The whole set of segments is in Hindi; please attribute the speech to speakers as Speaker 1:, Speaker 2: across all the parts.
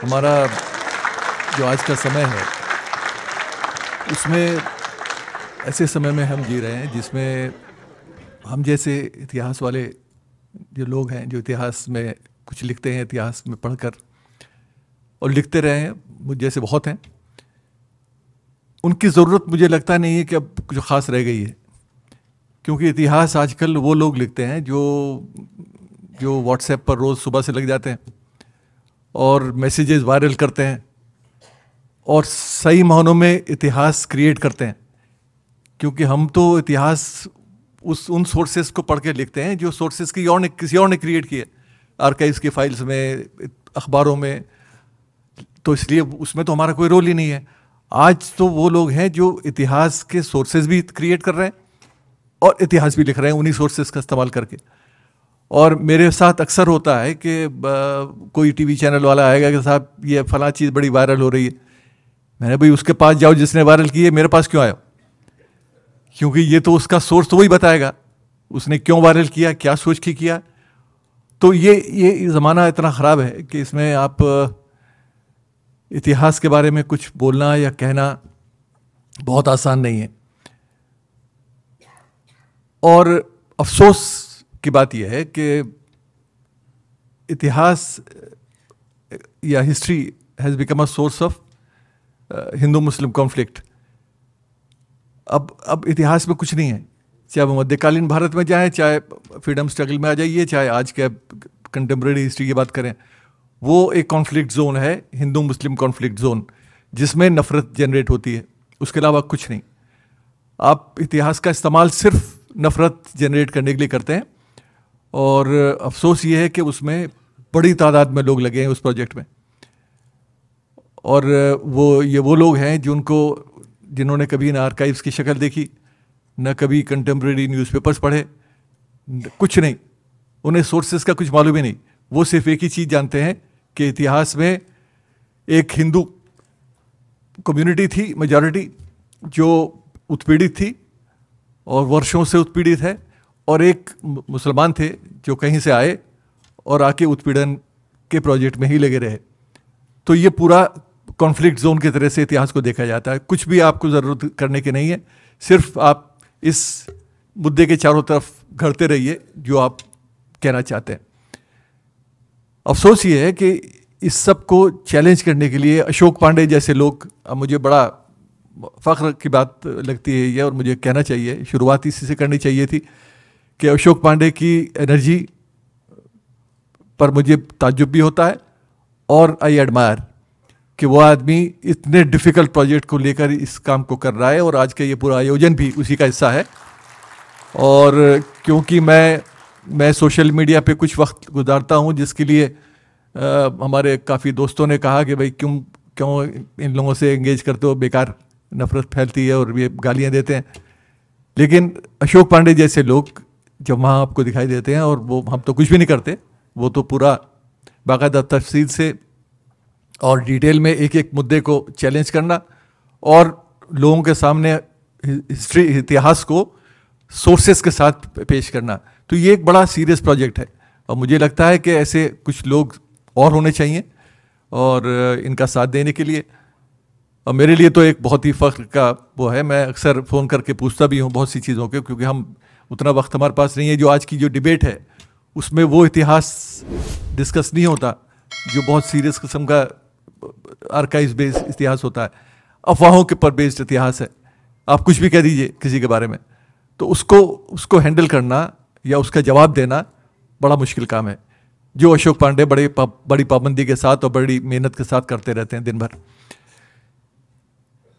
Speaker 1: हमारा जो आज का समय है उसमें ऐसे समय में हम जी रहे हैं जिसमें हम जैसे इतिहास वाले जो लोग हैं जो इतिहास में कुछ लिखते हैं इतिहास में पढ़कर और लिखते रहे हैं मुझ जैसे बहुत हैं उनकी ज़रूरत मुझे लगता नहीं है कि अब कुछ ख़ास रह गई है क्योंकि इतिहास आजकल वो लोग लिखते हैं जो जो व्हाट्सएप पर रोज़ सुबह से लग जाते हैं और मैसेजेस वायरल करते हैं और सही मानों में इतिहास क्रिएट करते हैं क्योंकि हम तो इतिहास उस उन सोर्सेज को पढ़ के लिखते हैं जो सोर्सेज की और ने किसी और ने क्रिएट किए आर्काइव्स की फाइल्स में अखबारों में तो इसलिए उसमें तो हमारा कोई रोल ही नहीं है आज तो वो लोग हैं जो इतिहास के सोर्सेज भी क्रिएट कर रहे हैं और इतिहास भी लिख रहे हैं उन्हीं सोर्सेज का इस्तेमाल करके और मेरे साथ अक्सर होता है कि कोई टीवी चैनल वाला आएगा कि साहब ये फला चीज़ बड़ी वायरल हो रही है मैंने भाई उसके पास जाओ जिसने वायरल की है मेरे पास क्यों आया क्योंकि ये तो उसका सोर्स तो वही बताएगा उसने क्यों वायरल किया क्या सोच के किया तो ये ये ज़माना इतना ख़राब है कि इसमें आप इतिहास के बारे में कुछ बोलना या कहना बहुत आसान नहीं है और अफसोस की बात यह है कि इतिहास या history has become a source of Hindu Muslim conflict अब अब इतिहास में कुछ नहीं है चाहे वो मध्यकालीन भारत में जाए चाहे फ्रीडम स्ट्रगल में आ जाइए चाहे आज के कंटेम्प्रेरी हिस्ट्री की बात करें वो एक कॉन्फ्लिक्ट जोन है हिंदू मुस्लिम कॉन्फ्लिक्ट जोन जिसमें नफ़रत जनरेट होती है उसके अलावा कुछ नहीं आप इतिहास का इस्तेमाल सिर्फ नफ़रत जनरेट करने के लिए करते हैं और अफसोस ये है कि उसमें बड़ी तादाद में लोग लगे हैं उस प्रोजेक्ट में और वो ये वो लोग हैं जिनको जिन्होंने कभी ना आर्काइव्स की शक्ल देखी न कभी कंटेम्प्रेरी न्यूज़पेपर्स पढ़े कुछ नहीं उन्हें सोर्सेज का कुछ मालूम ही नहीं वो सिर्फ एक ही चीज़ जानते हैं कि इतिहास में एक हिंदू कम्युनिटी थी मेजॉरिटी जो उत्पीड़ित थी और वर्षों से उत्पीड़ित है और एक मुसलमान थे जो कहीं से आए और आके उत्पीड़न के प्रोजेक्ट में ही लगे रहे तो ये पूरा कॉन्फ्लिक्ट जोन की तरह से इतिहास को देखा जाता है कुछ भी आपको ज़रूरत करने की नहीं है सिर्फ आप इस मुद्दे के चारों तरफ घड़ते रहिए जो आप कहना चाहते हैं अफसोस ये है कि इस सब को चैलेंज करने के लिए अशोक पांडे जैसे लोग मुझे बड़ा फ़ख्र की बात लगती है यह और मुझे कहना चाहिए शुरुआत इसी से करनी चाहिए थी कि अशोक पांडे की एनर्जी पर मुझे ताजुब भी होता है और आई एडमायर कि वो आदमी इतने डिफ़िकल्ट प्रोजेक्ट को लेकर इस काम को कर रहा है और आज का ये पूरा आयोजन भी उसी का हिस्सा है और क्योंकि मैं मैं सोशल मीडिया पे कुछ वक्त गुजारता हूँ जिसके लिए आ, हमारे काफ़ी दोस्तों ने कहा कि भाई क्यों क्यों इन लोगों से एंगेज करते हो बेकार नफरत फैलती है और ये गालियाँ देते हैं लेकिन अशोक पांडे जैसे लोग जब वहाँ आपको दिखाई देते हैं और वो हम तो कुछ भी नहीं करते वो तो पूरा बाकायदा तफसील से और डिटेल में एक एक मुद्दे को चैलेंज करना और लोगों के सामने हिस्ट्री इतिहास को सोर्सेस के साथ पेश करना तो ये एक बड़ा सीरियस प्रोजेक्ट है और मुझे लगता है कि ऐसे कुछ लोग और होने चाहिए और इनका साथ देने के लिए और मेरे लिए तो एक बहुत ही फ़ख्र का वो है मैं अक्सर फ़ोन करके पूछता भी हूँ बहुत सी चीज़ों के क्योंकि हम उतना वक्त हमारे पास नहीं है जो आज की जो डिबेट है उसमें वो इतिहास डिस्कस नहीं होता जो बहुत सीरियस किस्म का आर्काइव बेस्ड इतिहास होता है अफवाहों के पर बेस्ड इतिहास है आप कुछ भी कह दीजिए किसी के बारे में तो उसको उसको हैंडल करना या उसका जवाब देना बड़ा मुश्किल काम है जो अशोक पांडे बड़े पा, बड़ी पाबंदी के साथ और बड़ी मेहनत के साथ करते रहते हैं दिन भर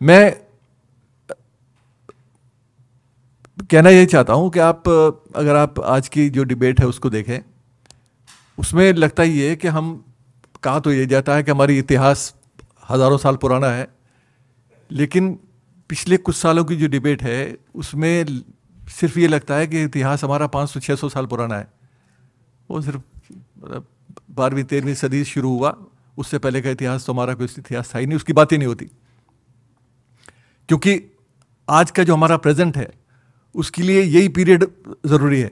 Speaker 1: मैं कहना यही चाहता हूँ कि आप अगर आप आज की जो डिबेट है उसको देखें उसमें लगता ही है कि हम कहा तो ये जाता है कि हमारी इतिहास हज़ारों साल पुराना है लेकिन पिछले कुछ सालों की जो डिबेट है उसमें सिर्फ ये लगता है कि इतिहास हमारा पाँच सौ छः सौ साल पुराना है वो सिर्फ बारहवीं तेरहवीं सदी शुरू हुआ उससे पहले का इतिहास तो हमारा कोई इतिहास था ही नहीं उसकी बात ही नहीं होती क्योंकि आज का जो हमारा प्रेजेंट है उसके लिए यही पीरियड ज़रूरी है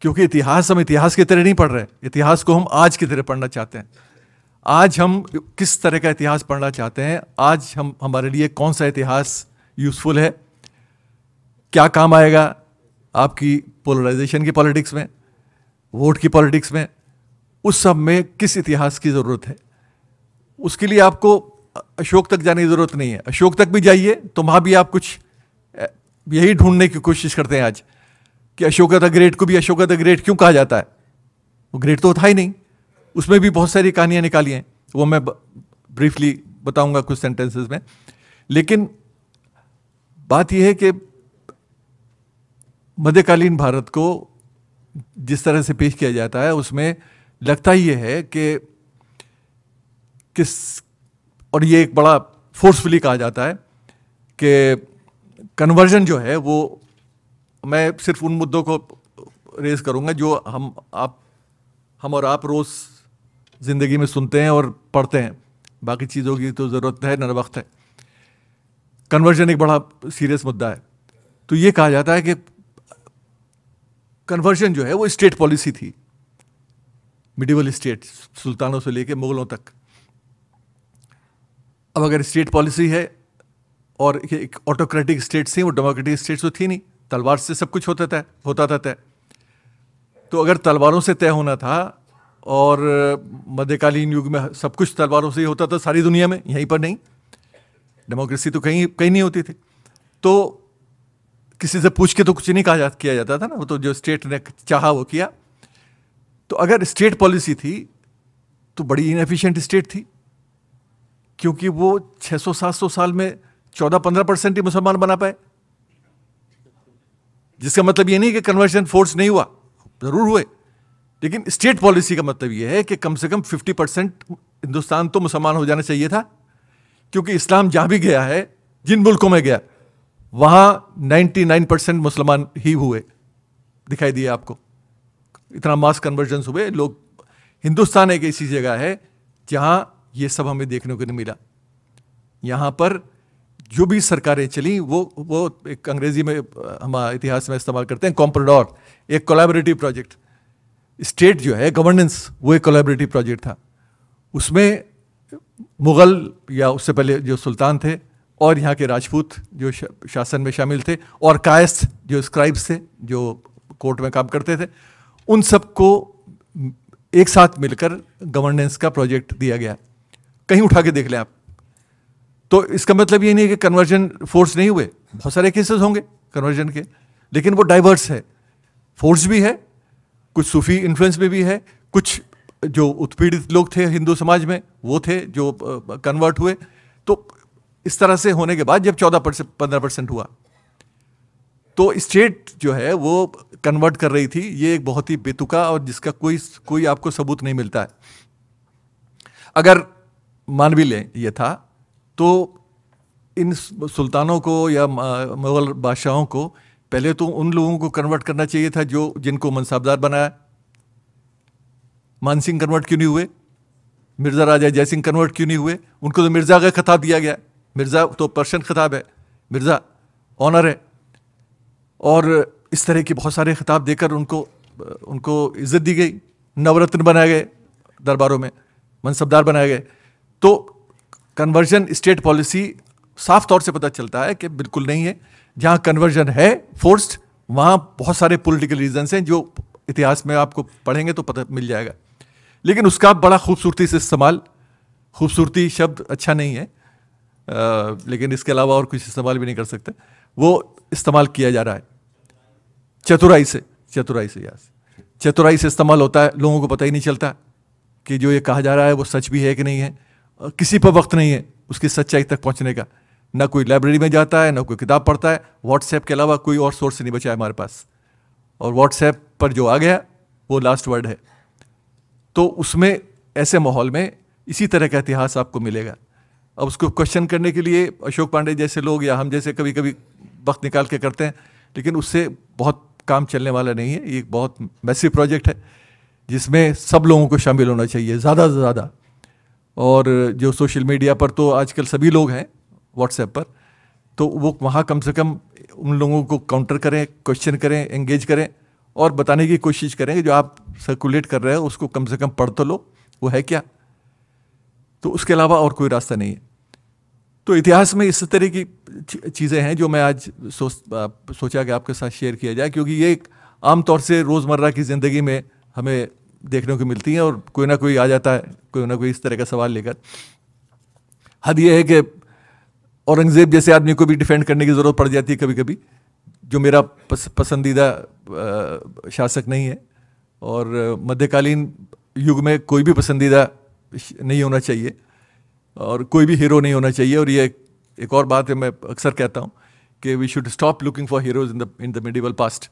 Speaker 1: क्योंकि इतिहास हम इतिहास की तरह नहीं पढ़ रहे इतिहास को हम आज की तरह पढ़ना चाहते हैं आज हम किस तरह का इतिहास पढ़ना चाहते हैं आज हम हमारे लिए कौन सा इतिहास यूज़फुल है क्या काम आएगा आपकी पोलराइजेशन की पॉलिटिक्स में वोट की पॉलिटिक्स में उस सब में किस इतिहास की ज़रूरत है उसके लिए आपको अशोक तक जाने की ज़रूरत नहीं है अशोक तक भी जाइए तो वहाँ भी आप कुछ यही ढूंढने की कोशिश करते हैं आज कि अशोका द ग्रेट को भी अशोका द ग्रेट क्यों कहा जाता है वो ग्रेट तो था ही नहीं उसमें भी बहुत सारी कहानियां निकाली हैं वो मैं ब्रीफली बताऊंगा कुछ सेंटेंसेस में लेकिन बात यह है कि मध्यकालीन भारत को जिस तरह से पेश किया जाता है उसमें लगता ये है कि किस और ये एक बड़ा फोर्सफुली कहा जाता है कि कन्वर्जन जो है वो मैं सिर्फ उन मुद्दों को रेज करूँगा जो हम आप हम और आप रोज़ ज़िंदगी में सुनते हैं और पढ़ते हैं बाकी चीज़ों की तो ज़रूरत है नर वक्त है कन्वर्जन एक बड़ा सीरियस मुद्दा है तो ये कहा जाता है कि कन्वर्जन जो है वो स्टेट पॉलिसी थी मिडिवल स्टेट सुल्तानों से लेके मुग़लों तक अब अगर स्टेट पॉलिसी है और एक ऑटोक्रेटिक स्टेट्स थी वो डेमोक्रेटिक स्टेट्स तो थी नहीं तलवार से सब कुछ होता था होता था तय तो अगर तलवारों से तय होना था और मध्यकालीन युग में सब कुछ तलवारों से ही होता था सारी दुनिया में यहीं पर नहीं डेमोक्रेसी तो कहीं कहीं नहीं होती थी तो किसी से पूछ के तो कुछ नहीं कहा जा, किया जाता था ना वो तो जो स्टेट ने चाहा वो किया तो अगर स्टेट पॉलिसी थी तो बड़ी इनएफिशिएंट स्टेट थी क्योंकि वो 600-700 साल में चौदह पंद्रह परसेंट ही मुसलमान बना पाए जिसका मतलब ये नहीं कि कन्वर्जन फोर्स नहीं हुआ जरूर हुए लेकिन स्टेट पॉलिसी का मतलब यह है कि कम से कम 50 परसेंट हिंदुस्तान तो मुसलमान हो जाना चाहिए था क्योंकि इस्लाम जहां भी गया है जिन मुल्कों में गया वहां 99 परसेंट मुसलमान ही हुए दिखाई दिए आपको इतना मास कन्वर्जन हुए लोग हिंदुस्तान एक ऐसी जगह है जहां ये सब हमें देखने को नहीं मिला यहां पर जो भी सरकारें चली वो वो एक अंग्रेजी में हम इतिहास में इस्तेमाल करते हैं कॉम्प्रोडोर एक कोलैबोरेटिव प्रोजेक्ट स्टेट जो है गवर्नेंस वो एक कोलैबोरेटिव प्रोजेक्ट था उसमें मुग़ल या उससे पहले जो सुल्तान थे और यहाँ के राजपूत जो शासन में शामिल थे और कायस्थ जो स्क्राइब्स थे जो कोर्ट में काम करते थे उन सबको एक साथ मिलकर गवर्नेंस का प्रोजेक्ट दिया गया कहीं उठा के देख लें आप तो इसका मतलब ये नहीं है कि कन्वर्जन फोर्स नहीं हुए बहुत सारे केसेस होंगे कन्वर्जन के लेकिन वो डाइवर्स है फोर्स भी है कुछ सूफी इन्फ्लुएंस में भी है कुछ जो उत्पीड़ित लोग थे हिंदू समाज में वो थे जो कन्वर्ट हुए तो इस तरह से होने के बाद जब चौदह परसेंट पंद्रह परसेंट हुआ तो स्टेट जो है वो कन्वर्ट कर रही थी ये एक बहुत ही बेतुका और जिसका कोई कोई आपको सबूत नहीं मिलता है अगर मान भी लें ये था तो इन सुल्तानों को या मुग़ल बादशाहों को पहले तो उन लोगों को कन्वर्ट करना चाहिए था जो जिनको मनसाबदार बनाया मानसिंह कन्वर्ट क्यों नहीं हुए मिर्ज़ा राजा जयसिंह कन्वर्ट क्यों नहीं हुए उनको तो मिर्ज़ा का खिताब दिया गया मिर्ज़ा तो पर्शियन खिताब है मिर्ज़ा ऑनर है और इस तरह के बहुत सारे खिताब देकर उनको उनको इज्जत दी गई नवरत्न बनाए गए दरबारों में मनसबदार बनाए गए तो कन्वर्जन स्टेट पॉलिसी साफ तौर से पता चलता है कि बिल्कुल नहीं है जहाँ कन्वर्जन है फोर्स्ड वहाँ बहुत सारे पॉलिटिकल रीजंस हैं जो इतिहास में आपको पढ़ेंगे तो पता मिल जाएगा लेकिन उसका बड़ा खूबसूरती से इस्तेमाल खूबसूरती शब्द अच्छा नहीं है आ, लेकिन इसके अलावा और कुछ इस्तेमाल भी नहीं कर सकते वो इस्तेमाल किया जा रहा है चतुराई से चतुराई से या चतुराई से इस्तेमाल होता है लोगों को पता ही नहीं चलता कि जो ये कहा जा रहा है वो सच भी है कि नहीं है किसी पर वक्त नहीं है उसकी सच्चाई तक पहुंचने का ना कोई लाइब्रेरी में जाता है ना कोई किताब पढ़ता है व्हाट्सएप के अलावा कोई और सोर्स नहीं बचा है हमारे पास और व्हाट्सएप पर जो आ गया वो लास्ट वर्ड है तो उसमें ऐसे माहौल में इसी तरह का इतिहास आपको मिलेगा अब उसको क्वेश्चन करने के लिए अशोक पांडे जैसे लोग या हम जैसे कभी कभी वक्त निकाल के करते हैं लेकिन उससे बहुत काम चलने वाला नहीं है ये एक बहुत मैसिव प्रोजेक्ट है जिसमें सब लोगों को शामिल होना चाहिए ज़्यादा से ज़्यादा और जो सोशल मीडिया पर तो आजकल सभी लोग हैं व्हाट्सएप पर तो वो वहाँ कम से कम उन लोगों को काउंटर करें क्वेश्चन करें एंगेज करें और बताने की कोशिश करें कि जो आप सर्कुलेट कर रहे हो उसको कम से कम पढ़ तो लो वो है क्या तो उसके अलावा और कोई रास्ता नहीं है तो इतिहास में इस तरह की चीज़ें हैं जो मैं आज सोच सोचा कि आपके साथ शेयर किया जाए क्योंकि ये आमतौर से रोज़मर्रा की ज़िंदगी में हमें देखने को मिलती हैं और कोई ना कोई आ जाता है कोई ना कोई इस तरह का सवाल लेकर हद यह है कि औरंगज़ेब जैसे आदमी को भी डिफेंड करने की ज़रूरत पड़ जाती है कभी कभी जो मेरा पस, पसंदीदा शासक नहीं है और मध्यकालीन युग में कोई भी पसंदीदा नहीं होना चाहिए और कोई भी हीरो नहीं होना चाहिए और ये एक और बात है मैं अक्सर कहता हूँ कि we should stop looking for heroes in the in the medieval past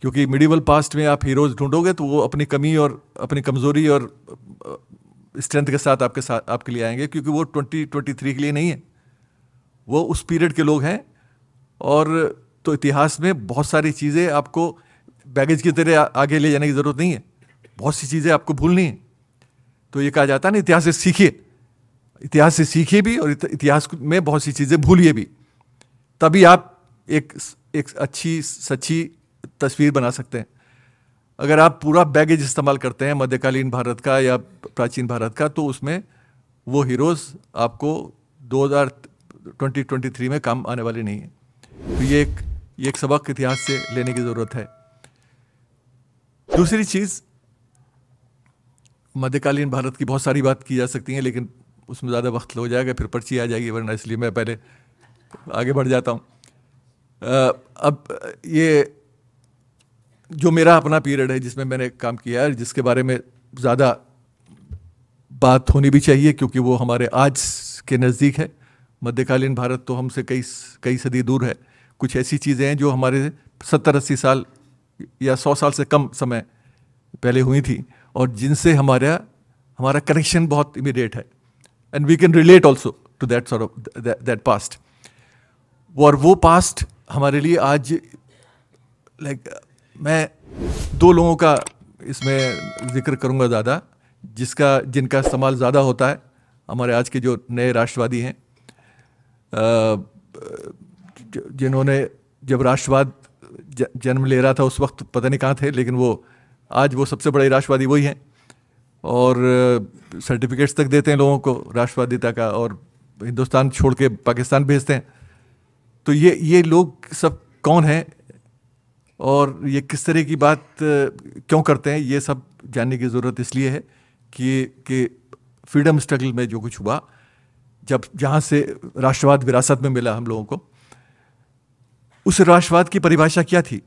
Speaker 1: क्योंकि मिडिवल पास्ट में आप हीरोज ढूंढोगे तो वो अपनी कमी और अपनी कमज़ोरी और स्ट्रेंथ के साथ आपके साथ आपके लिए आएंगे क्योंकि वो ट्वेंटी ट्वेंटी थ्री के लिए नहीं है वो उस पीरियड के लोग हैं और तो इतिहास में बहुत सारी चीज़ें आपको बैगेज की तरह आगे ले जाने की ज़रूरत नहीं है बहुत सी चीज़ें आपको भूलनी है तो ये कहा जाता है ना इतिहास से सीखिए इतिहास से सीखिए भी और इतिहास में बहुत सी चीज़ें भूलिए भी तभी आप एक एक अच्छी सच्ची तस्वीर बना सकते हैं अगर आप पूरा बैगेज इस्तेमाल करते हैं मध्यकालीन भारत का या प्राचीन भारत का तो उसमें वो हीरोज़ आपको 2023 में काम आने वाले नहीं हैं तो ये एक ये एक सबक इतिहास से लेने की ज़रूरत है दूसरी चीज़ मध्यकालीन भारत की बहुत सारी बात की जा सकती है लेकिन उसमें ज़्यादा वक्त हो जाएगा फिर पर्ची आ जाएगी वरना इसलिए मैं पहले आगे बढ़ जाता हूँ अब ये जो मेरा अपना पीरियड है जिसमें मैंने काम किया है जिसके बारे में ज़्यादा बात होनी भी चाहिए क्योंकि वो हमारे आज के नज़दीक है मध्यकालीन भारत तो हमसे कई कई सदी दूर है कुछ ऐसी चीज़ें हैं जो हमारे सत्तर अस्सी साल या सौ साल से कम समय पहले हुई थी और जिनसे हमारा हमारा कनेक्शन बहुत इमीडिएट है and we can relate also to that sort that past और वो पास्ट हमारे लिए आज लाइक like, मैं दो लोगों का इसमें जिक्र करूंगा ज़्यादा जिसका जिनका इस्तेमाल ज़्यादा होता है हमारे आज के जो नए राष्ट्रवादी हैं जिन्होंने जब राष्ट्रवाद जन्म ले रहा था उस वक्त पता नहीं कहाँ थे लेकिन वो आज वो सबसे बड़े राष्ट्रवादी वही हैं और सर्टिफिकेट्स तक देते हैं लोगों को राष्ट्रवादिता का और हिंदुस्तान छोड़ के पाकिस्तान भेजते हैं तो ये ये लोग सब कौन हैं और ये किस तरह की बात क्यों करते हैं ये सब जानने की ज़रूरत इसलिए है कि कि फ्रीडम स्ट्रगल में जो कुछ हुआ जब जहाँ से राष्ट्रवाद विरासत में मिला हम लोगों को उस राष्ट्रवाद की परिभाषा क्या थी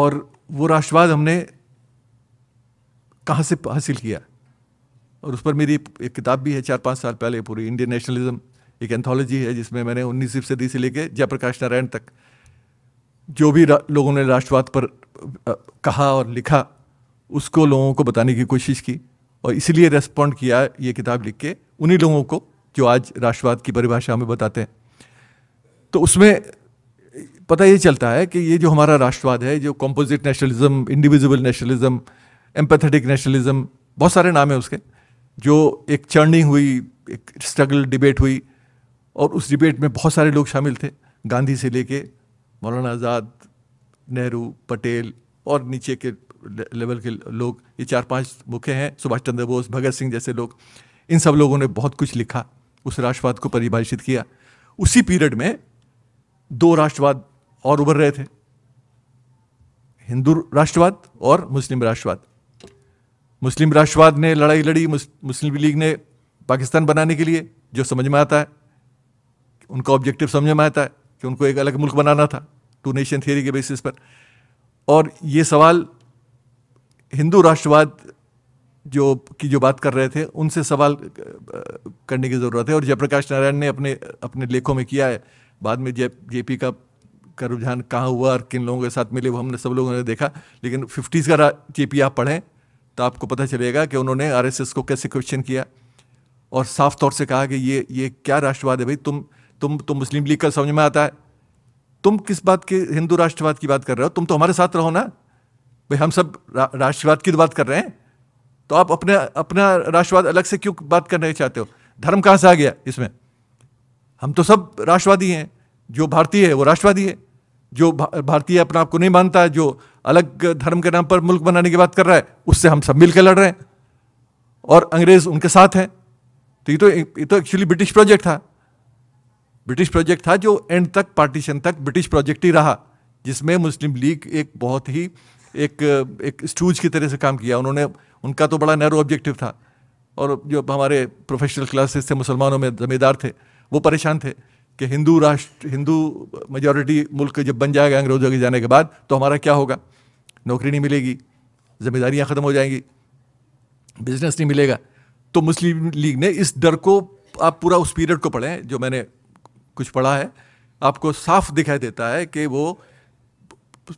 Speaker 1: और वो राष्ट्रवाद हमने कहाँ से हासिल किया और उस पर मेरी एक किताब भी है चार पाँच साल पहले पूरी इंडियन नेशनलिज्म एक एंथोलॉजी है जिसमें मैंने उन्नीसवीं सदी से लेकर जयप्रकाश नारायण तक जो भी लोगों ने राष्ट्रवाद पर कहा और लिखा उसको लोगों को बताने की कोशिश की और इसलिए रेस्पॉन्ड किया ये किताब लिख के उन्हीं लोगों को जो आज राष्ट्रवाद की परिभाषा में बताते हैं तो उसमें पता ये चलता है कि ये जो हमारा राष्ट्रवाद है जो composite nationalism individual nationalism empathetic nationalism बहुत सारे नाम हैं उसके जो एक चर्निंग हुई एक स्ट्रगल डिबेट हुई और उस डिबेट में बहुत सारे लोग शामिल थे गांधी से लेके मौलाना आज़ाद नेहरू पटेल और नीचे के लेवल के लोग ये चार पांच मुख्य हैं सुभाष चंद्र बोस भगत सिंह जैसे लोग इन सब लोगों ने बहुत कुछ लिखा उस राष्ट्रवाद को परिभाषित किया उसी पीरियड में दो राष्ट्रवाद और उभर रहे थे हिंदू राष्ट्रवाद और मुस्लिम राष्ट्रवाद मुस्लिम राष्ट्रवाद ने लड़ाई लड़ी मुस्लिम लीग ने पाकिस्तान बनाने के लिए जो समझ में आता है उनका ऑब्जेक्टिव समझ में आता है कि उनको एक अलग मुल्क बनाना था टू नेशन थियरी के बेसिस पर और ये सवाल हिंदू राष्ट्रवाद जो की जो बात कर रहे थे उनसे सवाल करने की ज़रूरत है और जयप्रकाश नारायण ने अपने अपने लेखों में किया है बाद में जय जेपी का का रुझान कहाँ हुआ और किन लोगों के साथ मिले वो हमने सब लोगों ने देखा लेकिन फिफ्टीज़ का जेपी आप पढ़ें तो आपको पता चलेगा कि उन्होंने आरएसएस को कैसे क्वेश्चन किया और साफ तौर से कहा कि ये ये क्या राष्ट्रवाद है भाई तुम तुम तो मुस्लिम लीग का समझ में आता है तुम किस बात के हिंदू राष्ट्रवाद की बात कर रहे हो तुम तो हमारे साथ रहो ना भाई हम सब रा, राष्ट्रवाद की तो बात कर रहे हैं तो आप अपने अपना राष्ट्रवाद अलग से क्यों बात करना चाहते हो धर्म कहाँ से आ गया इसमें हम तो सब राष्ट्रवादी हैं जो भारतीय है वो राष्ट्रवादी है जो भारतीय अपने आप को नहीं मानता जो अलग धर्म के नाम पर मुल्क बनाने की बात कर रहा है उससे हम सब मिलकर लड़ रहे हैं और अंग्रेज उनके साथ हैं तो ये तो ये तो एक्चुअली ब्रिटिश प्रोजेक्ट था ब्रिटिश प्रोजेक्ट था जो एंड तक पार्टीशन तक ब्रिटिश प्रोजेक्ट ही रहा जिसमें मुस्लिम लीग एक बहुत ही एक एक स्टूज की तरह से काम किया उन्होंने उनका तो बड़ा नैरो ऑब्जेक्टिव था और जो हमारे प्रोफेशनल क्लासेस से मुसलमानों में जमींदार थे वो परेशान थे कि हिंदू राष्ट्र हिंदू मेजोरिटी मुल्क जब बन जाएगा अंग्रेजों के जाने के बाद तो हमारा क्या होगा नौकरी नहीं मिलेगी जमींदारियाँ ख़त्म हो जाएंगी बिजनेस नहीं मिलेगा तो मुस्लिम लीग ने इस डर को आप पूरा उस पीरियड को पढ़ें जो मैंने कुछ पढ़ा है आपको साफ दिखाई देता है कि वो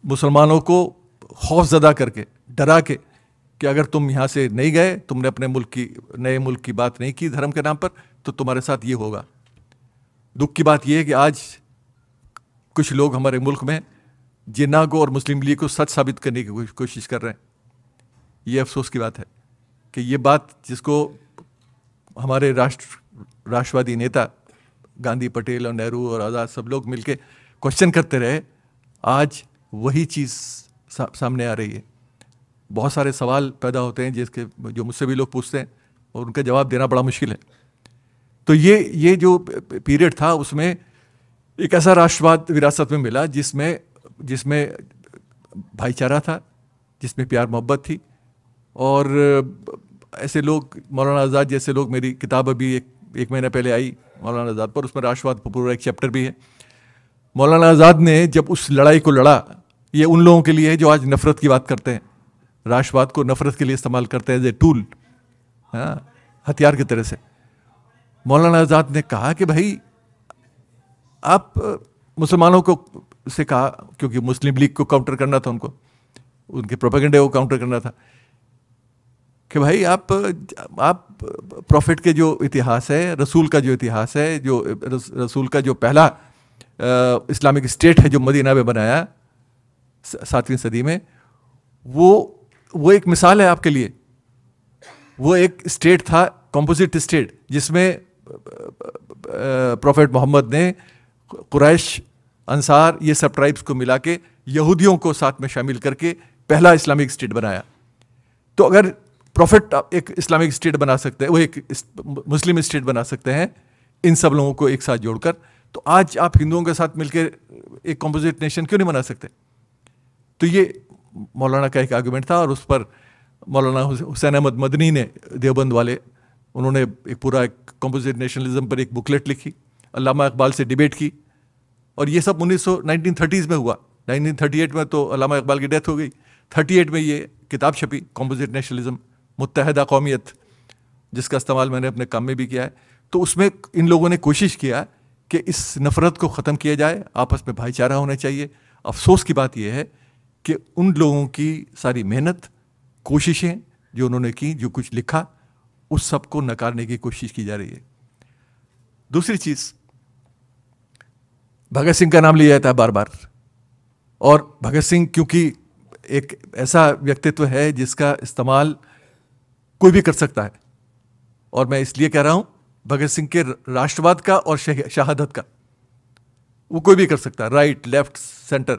Speaker 1: मुसलमानों को खौफ जदा करके डरा के कि अगर तुम यहाँ से नहीं गए तुमने अपने मुल्क की नए मुल्क की बात नहीं की धर्म के नाम पर तो तुम्हारे साथ ये होगा दुख की बात यह है कि आज कुछ लोग हमारे मुल्क में जिन्ना को और मुस्लिम लीग को सच साबित करने की कोशिश कर रहे हैं ये अफसोस की बात है कि ये बात जिसको हमारे राष्ट्र राष्ट्रवादी नेता गांधी पटेल और नेहरू और आज़ाद सब लोग मिलके क्वेश्चन करते रहे आज वही चीज़ सा, सामने आ रही है बहुत सारे सवाल पैदा होते हैं जिसके जो मुझसे भी लोग पूछते हैं और उनका जवाब देना बड़ा मुश्किल है तो ये ये जो पीरियड था उसमें एक ऐसा राष्ट्रवाद विरासत में मिला जिसमें जिसमें भाईचारा था जिसमें प्यार मोहब्बत थी और ऐसे लोग मौलाना आज़ाद जैसे लोग मेरी किताब अभी एक एक महीना पहले आई मौलाना आज़ाद पर उसमें राष्ट्रवाद पर पूरा एक चैप्टर भी है मौलाना आज़ाद ने जब उस लड़ाई को लड़ा ये उन लोगों के लिए है जो आज नफ़रत की बात करते हैं राष्ट्रवाद को नफ़रत के लिए इस्तेमाल करते हैं एज ए टूल हथियार की तरह से मौलाना आज़ाद ने कहा कि भाई आप मुसलमानों को से कहा क्योंकि मुस्लिम लीग को काउंटर करना था उनको उनके प्रोपेगेंडे को काउंटर करना था कि भाई आप आप प्रॉफिट के जो इतिहास है रसूल का जो इतिहास है जो रसूल का जो पहला इस्लामिक स्टेट है जो मदीना में बनाया सातवीं सदी में वो वो एक मिसाल है आपके लिए वो एक स्टेट था कॉम्पोजिट स्टेट जिसमें प्रॉफिट मोहम्मद ने कुरैश अंसार ये सब ट्राइब्स को मिला के यहूदियों को साथ में शामिल करके पहला इस्लामिक स्टेट बनाया तो अगर प्रॉफिट एक इस्लामिक स्टेट बना सकते हैं वो एक मुस्लिम स्टेट बना सकते हैं इन सब लोगों को एक साथ जोड़कर तो आज आप हिंदुओं के साथ मिलकर एक कॉम्पोजिट नेशन क्यों नहीं बना सकते तो ये मौलाना का एक आर्ग्यूमेंट था और उस पर मौलाना हुसैन अहमद मदनी ने देवबंद वाले उन्होंने एक पूरा एक कॉम्पोजिट नेशनलिज्म पर एक बुकलेट लिखी अलामा इकबाल से डिबेट की और ये सब उन्नीस सौ में हुआ 1938 में तो अलामा इकबाल की डेथ हो गई 38 में ये किताब छपी कॉम्पोजिट नेशनलिज्म मुतहदा कौमियत जिसका इस्तेमाल मैंने अपने काम में भी किया है तो उसमें इन लोगों ने कोशिश किया कि इस नफ़रत को ख़त्म किया जाए आपस में भाईचारा होना चाहिए अफसोस की बात यह है कि उन लोगों की सारी मेहनत कोशिशें जो उन्होंने की जो कुछ लिखा उस सब को नकारने की कोशिश की जा रही है दूसरी चीज़ भगत सिंह का नाम लिया जाता है बार बार और भगत सिंह क्योंकि एक ऐसा व्यक्तित्व है जिसका इस्तेमाल कोई भी कर सकता है और मैं इसलिए कह रहा हूं भगत सिंह के राष्ट्रवाद का और शहादत का वो कोई भी कर सकता है राइट लेफ्ट सेंटर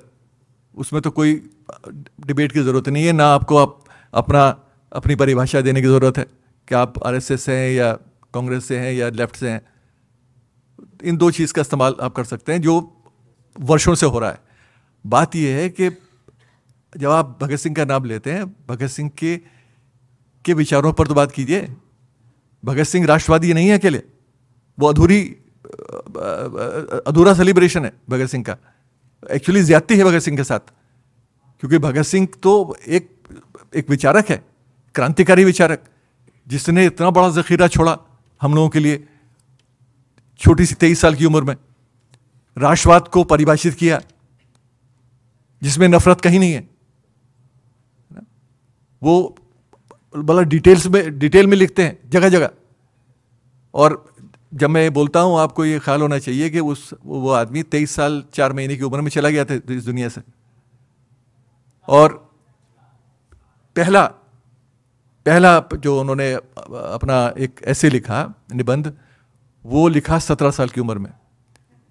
Speaker 1: उसमें तो कोई डिबेट की ज़रूरत नहीं है ना आपको आप अपना अपनी परिभाषा देने की ज़रूरत है कि आप आरएसएस से हैं या कांग्रेस से हैं या लेफ्ट से हैं इन दो चीज़ का इस्तेमाल आप कर सकते हैं जो वर्षों से हो रहा है बात यह है कि जब आप भगत सिंह का नाम लेते हैं भगत सिंह के के विचारों पर तो बात कीजिए भगत सिंह राष्ट्रवादी नहीं है अकेले वो अधूरी अधूरा सेलिब्रेशन है भगत सिंह का एक्चुअली ज्यादती है भगत सिंह के साथ क्योंकि भगत सिंह तो एक एक विचारक है क्रांतिकारी विचारक जिसने इतना बड़ा जखीरा छोड़ा हम लोगों के लिए छोटी सी तेईस साल की उम्र में राष्ट्रवाद को परिभाषित किया जिसमें नफरत कहीं नहीं है वो बड़ा मतलब डिटेल्स में डिटेल में लिखते हैं जगह जगह और जब मैं बोलता हूँ आपको ये ख्याल होना चाहिए कि उस वो आदमी तेईस साल चार महीने की उम्र में चला गया था इस दुनिया से और पहला पहला जो उन्होंने अपना एक ऐसे लिखा निबंध वो लिखा सत्रह साल की उम्र में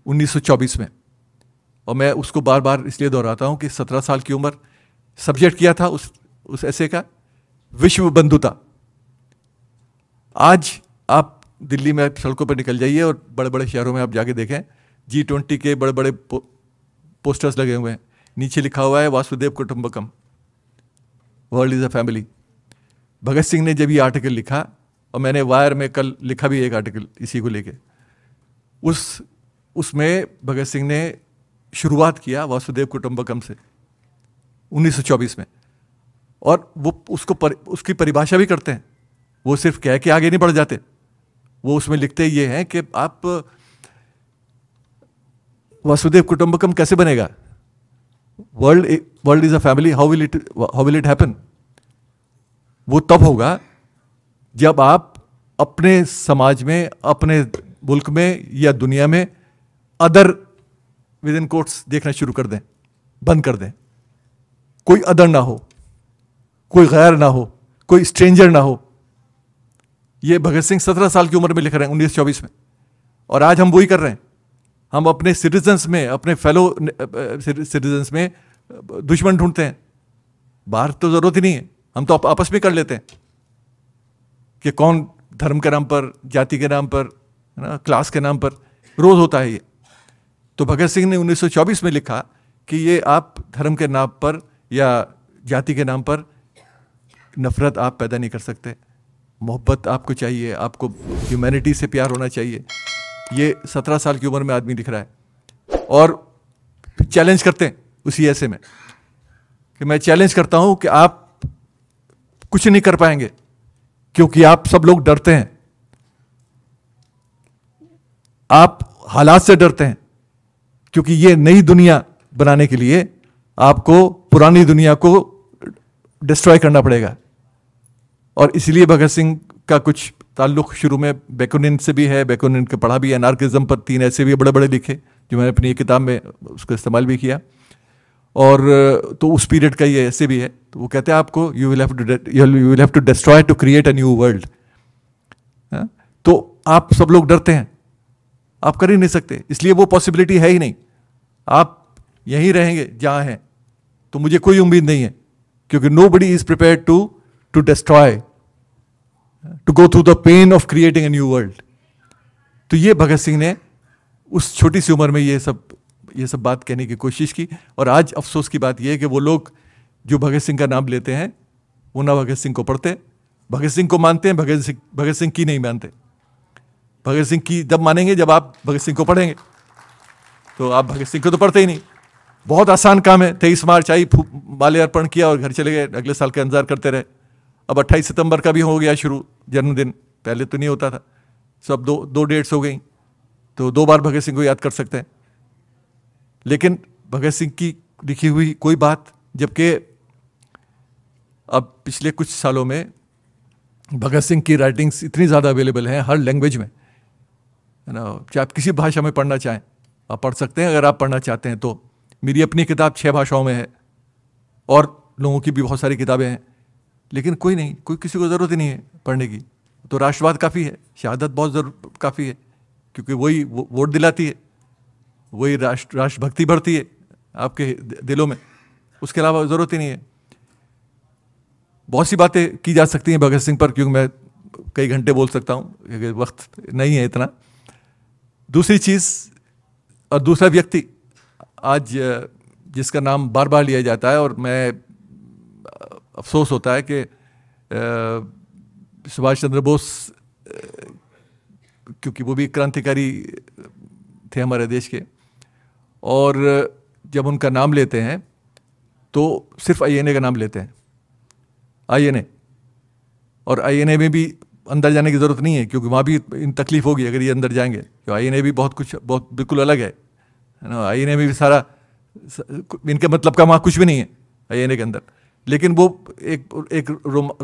Speaker 1: 1924 में और मैं उसको बार बार इसलिए दोहराता हूँ कि सत्रह साल की उम्र सब्जेक्ट किया था उस उस ऐसे का विश्व बंधुता आज आप दिल्ली में सड़कों पर निकल जाइए और बड़े बड़े शहरों में आप जाके देखें जी ट्वेंटी के बड़े बड़े पो, पोस्टर्स लगे हुए हैं नीचे लिखा हुआ है Vasudhaiva Kutumbakam world is a family Bhagat Singh ने जब ये आर्टिकल लिखा और मैंने वायर में कल लिखा भी एक आर्टिकल इसी को लेके उस उसमें भगत सिंह ने शुरुआत किया वासुदेव कुटुम्बकम से 1924 में और वो उसको पर, उसकी परिभाषा भी करते हैं वो सिर्फ कह के आगे नहीं बढ़ जाते वो उसमें लिखते ये हैं कि आप वासुदेव कुटुंबकम कैसे बनेगा world world is a family how will it how will it happen वो तब होगा जब आप अपने समाज में अपने मुल्क में या दुनिया में अदर विद इन कोर्ट्स देखना शुरू कर दें बंद कर दें कोई अदर ना हो कोई गैर ना हो कोई स्ट्रेंजर ना हो ये भगत सिंह सत्रह साल की उम्र में लिख रहे हैं उन्नीस चौबीस में और आज हम वही कर रहे हैं हम अपने सिटीजन्स में अपने फेलो सिटीजन्स में दुश्मन ढूंढते हैं बाहर तो ज़रूरत ही नहीं है हम तो आपस में कर लेते हैं कि कौन धर्म के नाम पर जाति के नाम पर है ना क्लास के नाम पर रोज़ होता है ये तो भगत सिंह ने 1924 में लिखा कि ये आप धर्म के नाम पर या जाति के नाम पर नफ़रत आप पैदा नहीं कर सकते मोहब्बत आपको चाहिए आपको ह्यूमैनिटी से प्यार होना चाहिए ये सत्रह साल की उम्र में आदमी दिख रहा है और चैलेंज करते हैं उसी ऐसे में कि मैं चैलेंज करता हूं कि आप कुछ नहीं कर पाएंगे क्योंकि आप सब लोग डरते हैं आप हालात से डरते हैं क्योंकि ये नई दुनिया बनाने के लिए आपको पुरानी दुनिया को डिस्ट्रॉय करना पड़ेगा और इसलिए भगत सिंह का कुछ ताल्लुक शुरू में बेकोनिन से भी है बेकोनिन का पढ़ा भी एनार्किज्म पर तीन ऐसे भी बड़े बड़े लिखे जो मैंने अपनी किताब में उसका इस्तेमाल भी किया और तो उस पीरियड का ये ऐसे भी है तो वो कहते हैं आपको you will have to you will have to destroy to create a new world तो आप सब लोग डरते हैं आप कर ही नहीं सकते इसलिए वो पॉसिबिलिटी है ही नहीं आप यहीं रहेंगे जहाँ हैं तो मुझे कोई उम्मीद नहीं है क्योंकि nobody is prepare to to destroy, to go through the pain of creating a new world. तो ये भगत सिंह ने उस छोटी सी उम्र में ये सब ये सब बात कहने की कोशिश की और आज अफसोस की बात यह है कि वो लोग जो भगत सिंह का नाम लेते हैं वो ना भगत सिंह को पढ़ते भगत सिंह को मानते हैं भगत सिंह भगत सिंह की नहीं मानते भगत सिंह की जब मानेंगे जब आप भगत सिंह को पढ़ेंगे तो आप भगत सिंह को तो पढ़ते ही नहीं बहुत आसान काम है तेईस मार्च आई माले अर्पण किया और घर चले गए अगले साल का इंतजार करते रहे अब 28 सितंबर का भी हो गया शुरू जन्मदिन पहले तो नहीं होता था सब दो दो डेट्स हो गई तो दो बार भगत सिंह को याद कर सकते हैं लेकिन भगत सिंह की लिखी हुई कोई बात जबकि अब पिछले कुछ सालों में भगत सिंह की राइटिंग्स इतनी ज़्यादा अवेलेबल हैं हर लैंग्वेज में है ना चाहे आप किसी भाषा में पढ़ना चाहें आप पढ़ सकते हैं अगर आप पढ़ना चाहते हैं तो मेरी अपनी किताब छः भाषाओं में है और लोगों की भी बहुत सारी किताबें हैं लेकिन कोई नहीं कोई किसी को ज़रूरत ही नहीं है पढ़ने की तो राष्ट्रवाद काफ़ी है शहादत बहुत ज़रूर काफ़ी है क्योंकि वही वो, वोट दिलाती है वही राष्ट्र राष्ट्रभक्ति बढ़ती है आपके दिलों में उसके अलावा ज़रूरत ही नहीं है बहुत सी बातें की जा सकती हैं भगत सिंह पर क्योंकि मैं कई घंटे बोल सकता हूँ क्योंकि वक्त नहीं है इतना दूसरी चीज़ और दूसरा व्यक्ति आज जिसका नाम बार बार लिया जाता है और मैं अफसोस होता है कि सुभाष चंद्र बोस क्योंकि वो भी क्रांतिकारी थे हमारे देश के और जब उनका नाम लेते हैं तो सिर्फ आईएनए का नाम लेते हैं आईएनए और आईएनए में भी अंदर जाने की ज़रूरत नहीं है क्योंकि वहाँ भी इन तकलीफ होगी अगर ये अंदर जाएंगे तो आई भी बहुत कुछ बहुत बिल्कुल अलग है ना आई में भी सारा इनके मतलब का वहाँ कुछ भी नहीं है आई के अंदर लेकिन वो एक एक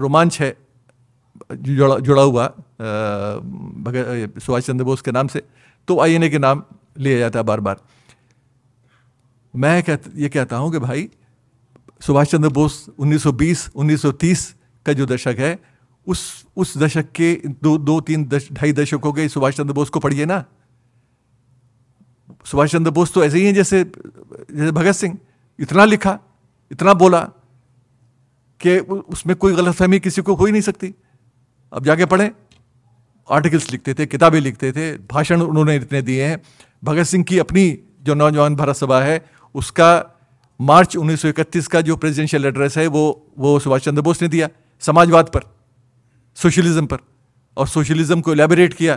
Speaker 1: रोमांच है जुड़ा जुड़ा हुआ भगत सुभाष चंद्र बोस के नाम से तो आई के नाम लिया जाता है बार बार मैं कह, ये कहता हूँ कि भाई सुभाष चंद्र बोस 1920 1930 का जो दशक है उस उस दशक के दो दो तीन दश ढाई दशकों के सुभाष चंद्र बोस को पढ़िए ना सुभाष चंद्र बोस तो ऐसे ही हैं जैसे जैसे भगत सिंह इतना लिखा इतना बोला कि उसमें कोई गलतफहमी किसी को हो ही नहीं सकती अब जाके पढ़ें आर्टिकल्स लिखते थे किताबें लिखते थे भाषण उन्होंने इतने दिए हैं भगत सिंह की अपनी जो नौजवान भारत सभा है उसका मार्च 1931 का जो प्रेसिडेंशियल एड्रेस है वो वो सुभाष चंद्र बोस ने दिया समाजवाद पर सोशलिज्म पर और सोशलिज्म को एलेबरेट किया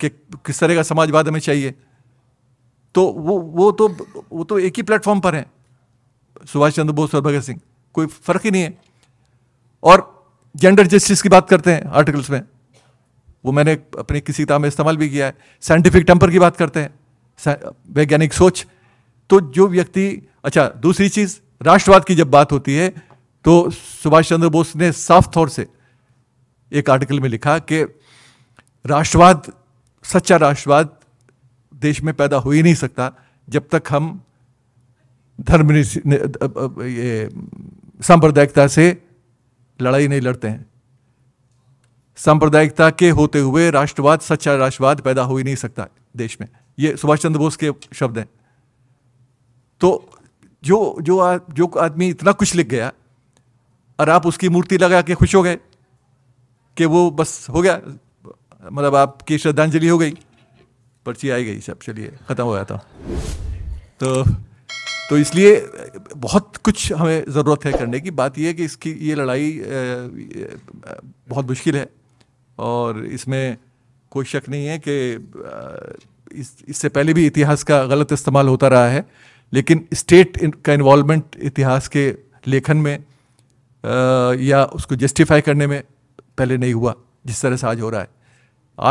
Speaker 1: कि किस तरह का समाजवाद हमें चाहिए तो वो वो तो वो तो एक ही प्लेटफॉर्म पर हैं सुभाष चंद्र बोस और भगत सिंह कोई फर्क ही नहीं है और जेंडर जस्टिस की बात करते हैं आर्टिकल्स में वो मैंने अपनी किसी किताब में इस्तेमाल भी किया है साइंटिफिक टेम्पर की बात करते हैं वैज्ञानिक सोच तो जो व्यक्ति अच्छा दूसरी चीज़ राष्ट्रवाद की जब बात होती है तो सुभाष चंद्र बोस ने साफ तौर से एक आर्टिकल में लिखा कि राष्ट्रवाद सच्चा राष्ट्रवाद देश में पैदा हो ही नहीं सकता जब तक हम धर्म ये सांप्रदायिकता से लड़ाई नहीं लड़ते हैं सांप्रदायिकता के होते हुए राष्ट्रवाद सच्चा राष्ट्रवाद पैदा हो ही नहीं सकता देश में ये सुभाष चंद्र बोस के शब्द हैं तो जो जो आ, जो आदमी इतना कुछ लिख गया और आप उसकी मूर्ति लगा के खुश हो गए कि वो बस हो गया मतलब आपकी श्रद्धांजलि हो गई पर्ची आई गई सब चलिए ख़त्म हो गया था तो तो इसलिए बहुत कुछ हमें ज़रूरत है करने की बात यह है कि इसकी ये लड़ाई बहुत मुश्किल है और इसमें कोई शक नहीं है कि इस इससे पहले भी इतिहास का गलत इस्तेमाल होता रहा है लेकिन स्टेट का इन्वॉलमेंट इतिहास के लेखन में या उसको जस्टिफाई करने में पहले नहीं हुआ जिस तरह से आज हो रहा है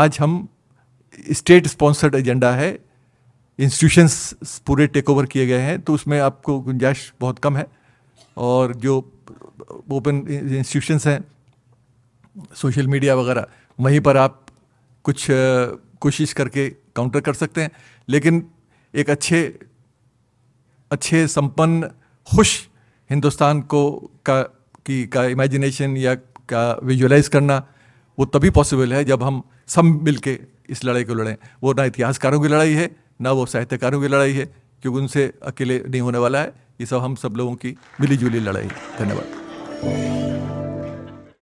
Speaker 1: आज हम स्टेट स्पॉन्सर्ड एजेंडा है इंस्टीट्यूशंस पूरे टेक ओवर किए गए हैं तो उसमें आपको गुंजाइश बहुत कम है और जो ओपन इंस्टीट्यूशंस हैं सोशल मीडिया वगैरह वहीं पर आप कुछ कोशिश करके काउंटर कर सकते हैं लेकिन एक अच्छे अच्छे संपन्न खुश हिंदुस्तान को का की का इमेजिनेशन या का विजुलाइज करना वो तभी पॉसिबल है जब हम सब मिल के इस लड़ाई को लड़ें वो ना इतिहासकारों की लड़ाई है ना वो साहित्यकारों की लड़ाई है क्योंकि उनसे अकेले नहीं होने वाला है ये सब हम सब लोगों की जुली लड़ाई है धन्यवाद